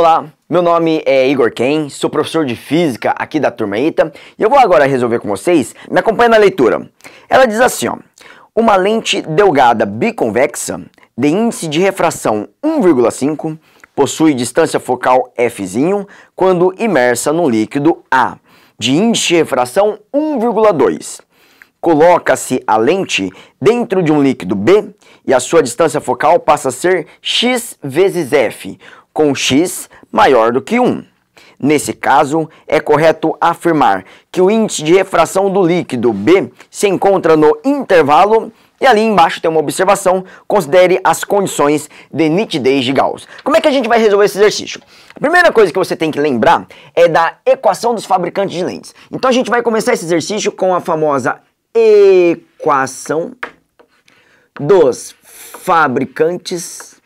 Olá, meu nome é Igor Ken, sou professor de física aqui da turma ITA e eu vou agora resolver com vocês. Me acompanha na leitura. Ela diz assim: ó, uma lente delgada biconvexa de índice de refração 1,5 possui distância focal f quando imersa no líquido A de índice de refração 1,2. Coloca-se a lente dentro de um líquido B e a sua distância focal passa a ser x vezes f, com x maior do que 1. Nesse caso, é correto afirmar que o índice de refração do líquido B se encontra no intervalo e ali embaixo tem uma observação, considere as condições de nitidez de Gauss. Como é que a gente vai resolver esse exercício? A primeira coisa que você tem que lembrar é da equação dos fabricantes de lentes. Então a gente vai começar esse exercício com a famosa equação dos fabricantes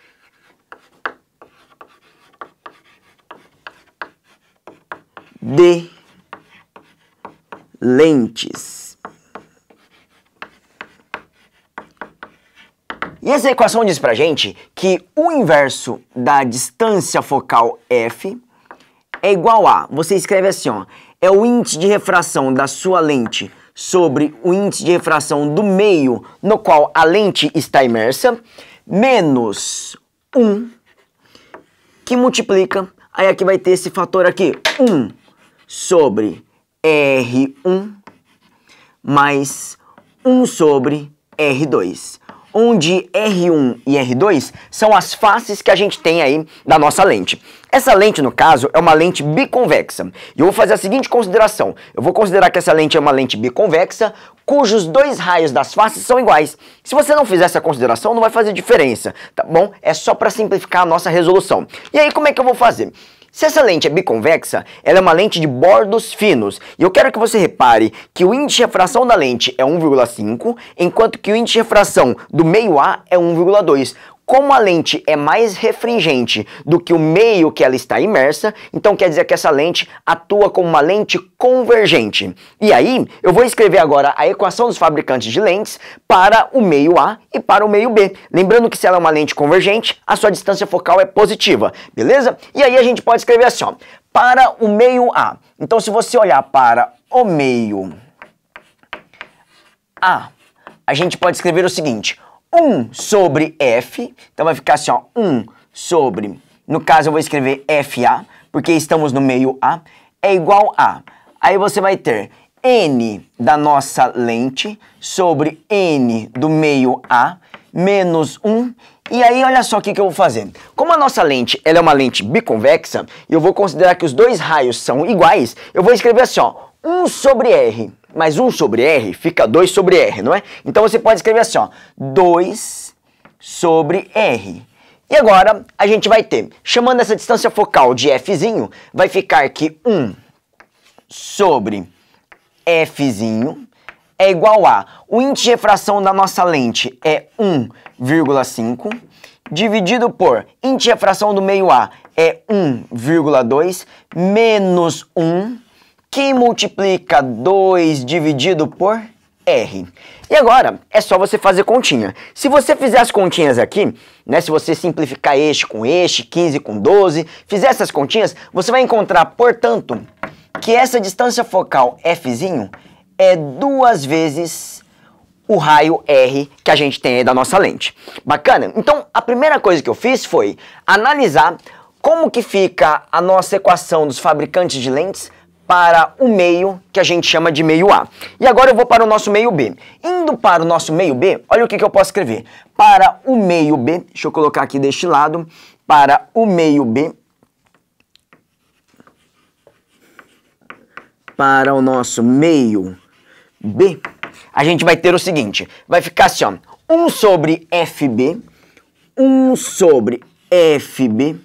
de lentes. E essa equação diz pra gente que o inverso da distância focal F é igual a, você escreve assim, ó, é o índice de refração da sua lente sobre o índice de refração do meio no qual a lente está imersa, menos 1, que multiplica, aí aqui vai ter esse fator aqui, 1 sobre R1 mais 1 sobre R2, onde R1 e R2 são as faces que a gente tem aí da nossa lente. Essa lente, no caso, é uma lente biconvexa. E eu vou fazer a seguinte consideração. Eu vou considerar que essa lente é uma lente biconvexa, cujos dois raios das faces são iguais. Se você não fizer essa consideração, não vai fazer diferença, tá bom? É só para simplificar a nossa resolução. E aí, como é que eu vou fazer? Se essa lente é biconvexa, ela é uma lente de bordos finos, e eu quero que você repare que o índice de refração da lente é 1,5, enquanto que o índice de refração do meio A é 1,2. Como a lente é mais refringente do que o meio que ela está imersa, então quer dizer que essa lente atua como uma lente convergente. E aí, eu vou escrever agora a equação dos fabricantes de lentes para o meio A e para o meio B. Lembrando que se ela é uma lente convergente, a sua distância focal é positiva, beleza? E aí a gente pode escrever assim, ó, para o meio A. Então se você olhar para o meio A, a gente pode escrever o seguinte, 1 sobre F. Então vai ficar assim, ó, 1 sobre, no caso eu vou escrever FA, porque estamos no meio A, é igual a. Aí você vai ter N da nossa lente sobre N do meio A, menos 1. E aí, olha só o que, que eu vou fazer. Como a nossa lente ela é uma lente biconvexa, e eu vou considerar que os dois raios são iguais, eu vou escrever assim, ó, 1 sobre R mais 1 sobre r fica 2 sobre r, não é? Então você pode escrever assim, ó, 2 sobre r. E agora a gente vai ter, chamando essa distância focal de f'zinho, vai ficar que 1 sobre f'zinho é igual a, o índice de refração da nossa lente é 1,5 dividido por índice de refração do meio A é 1,2 menos 1 que multiplica 2 dividido por R. E agora é só você fazer continha. Se você fizer as continhas aqui, né, se você simplificar este com este, 15 com 12, fizer essas continhas, você vai encontrar, portanto, que essa distância focal Fzinho é duas vezes o raio R que a gente tem aí da nossa lente. Bacana? Então, a primeira coisa que eu fiz foi analisar como que fica a nossa equação dos fabricantes de lentes para o meio que a gente chama de meio A. E agora eu vou para o nosso meio B. Indo para o nosso meio B, olha o que, que eu posso escrever. Para o meio B, deixa eu colocar aqui deste lado, para o meio B, para o nosso meio B, a gente vai ter o seguinte, vai ficar assim, ó, 1 sobre FB, 1 sobre FB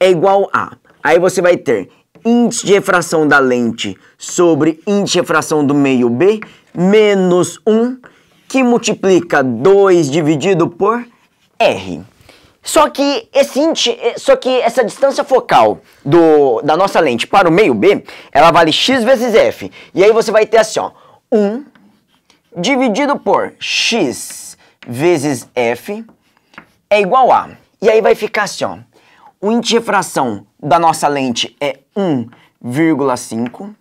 é igual a, aí você vai ter índice de refração da lente sobre índice de refração do meio B menos 1, que multiplica 2 dividido por R. Só que, esse índice, eh, só que essa distância focal do, da nossa lente para o meio B, ela vale x vezes f. E aí você vai ter assim, ó, 1 dividido por x vezes f é igual a... E aí vai ficar assim, ó, o índice de refração da nossa lente é 1,5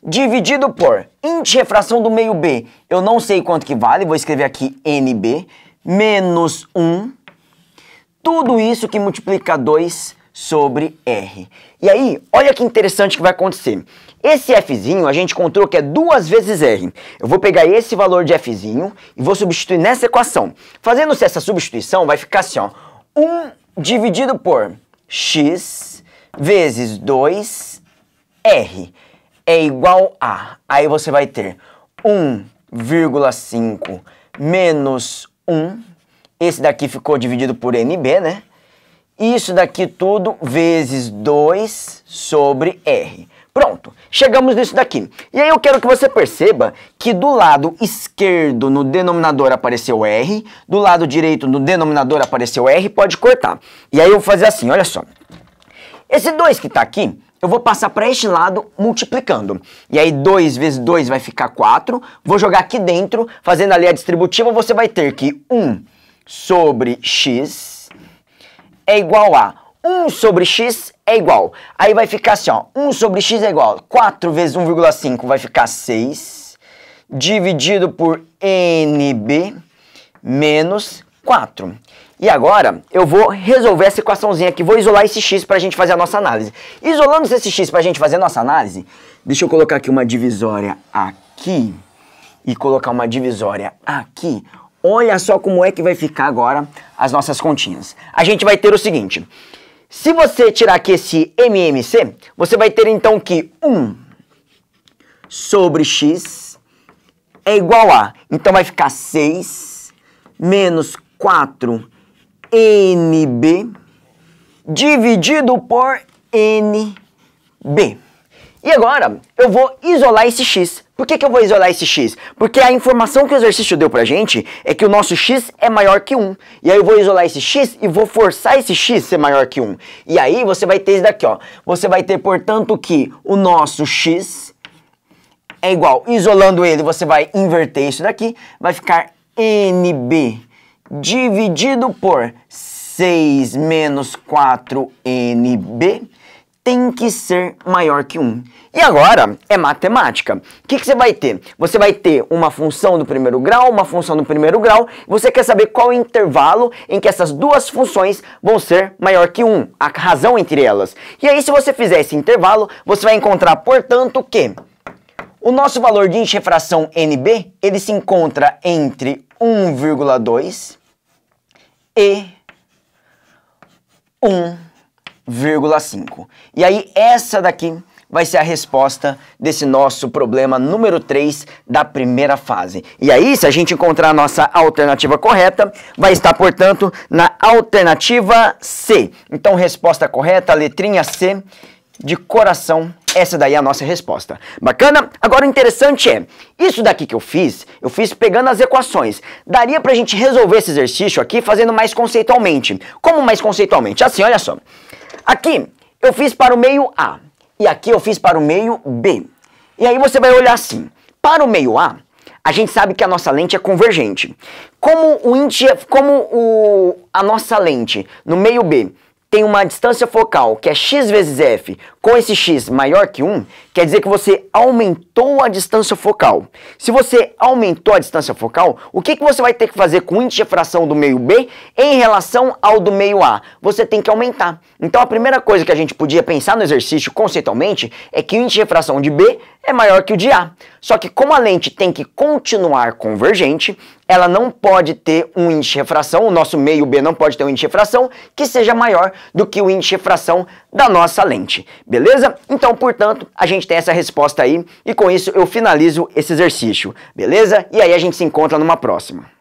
dividido por índice de refração do meio B. Eu não sei quanto que vale, vou escrever aqui NB, menos 1, tudo isso que multiplica 2 sobre R. E aí, olha que interessante que vai acontecer. Esse Fzinho a gente encontrou que é duas vezes R. Eu vou pegar esse valor de Fzinho e vou substituir nessa equação. Fazendo-se essa substituição, vai ficar assim, ó. 1 dividido por x vezes 2r é igual a... Aí você vai ter 1,5 menos 1. Esse daqui ficou dividido por NB, né? Isso daqui tudo vezes 2 sobre R. Pronto, chegamos nisso daqui. E aí eu quero que você perceba que do lado esquerdo no denominador apareceu R, do lado direito no denominador apareceu R, pode cortar. E aí eu vou fazer assim, olha só. Esse 2 que está aqui, eu vou passar para este lado multiplicando. E aí 2 vezes 2 vai ficar 4. Vou jogar aqui dentro, fazendo ali a distributiva, você vai ter que 1 sobre x é igual a 1 sobre x é igual. Aí vai ficar assim, ó. 1 sobre x é igual. 4 vezes 1,5 vai ficar 6. Dividido por nb menos 4. E agora eu vou resolver essa equaçãozinha aqui. Vou isolar esse x para a gente fazer a nossa análise. Isolando esse x para a gente fazer a nossa análise, deixa eu colocar aqui uma divisória aqui e colocar uma divisória aqui. Olha só como é que vai ficar agora as nossas continhas. A gente vai ter o seguinte... Se você tirar aqui esse MMC, você vai ter então que 1 sobre x é igual a... Então vai ficar 6 menos 4 NB dividido por NB. E agora, eu vou isolar esse x. Por que, que eu vou isolar esse x? Porque a informação que o exercício deu pra gente é que o nosso x é maior que 1. E aí eu vou isolar esse x e vou forçar esse x ser maior que 1. E aí você vai ter isso daqui, ó. Você vai ter, portanto, que o nosso x é igual, isolando ele, você vai inverter isso daqui, vai ficar nb dividido por 6 menos 4nb tem que ser maior que 1. E agora é matemática. O que, que, você vai ter? Você vai ter uma função do primeiro grau, uma função do primeiro grau. Você quer saber qual o intervalo em que essas duas funções vão ser maior que 1, a razão entre elas. E aí, se você fizer esse intervalo, você vai encontrar, portanto, que o nosso valor de infração NB, ele se encontra entre 1,2 e 1 0,5. E aí essa daqui vai ser a resposta desse nosso problema número 3 da primeira fase. E aí, se a gente encontrar a nossa alternativa correta, vai estar, portanto, na alternativa C. Então, resposta correta, letrinha C, de coração, essa daí é a nossa resposta. Bacana? Agora, o interessante é, isso daqui que eu fiz, eu fiz pegando as equações. Daria para a gente resolver esse exercício aqui fazendo mais conceitualmente. Como mais conceitualmente? Assim, olha só. Aqui eu fiz para o meio A e aqui eu fiz para o meio B. E aí você vai olhar assim, para o meio A, a gente sabe que a nossa lente é convergente. Como, o inti, é, como o, a nossa lente no meio B tem uma distância focal que é x vezes f com esse x maior que 1, Quer dizer que você aumentou a distância focal. Se você aumentou a distância focal, o que, que você vai ter que fazer com o índice de refração do meio B em relação ao do meio A? Você tem que aumentar. Então a primeira coisa que a gente podia pensar no exercício conceitualmente é que o índice de refração de B é maior que o de A. Só que como a lente tem que continuar convergente, ela não pode ter um índice de refração, o nosso meio B não pode ter um índice de refração que seja maior do que o índice de refração da nossa lente. Beleza? Então, portanto, a gente gente tem essa resposta aí e com isso eu finalizo esse exercício, beleza? E aí a gente se encontra numa próxima.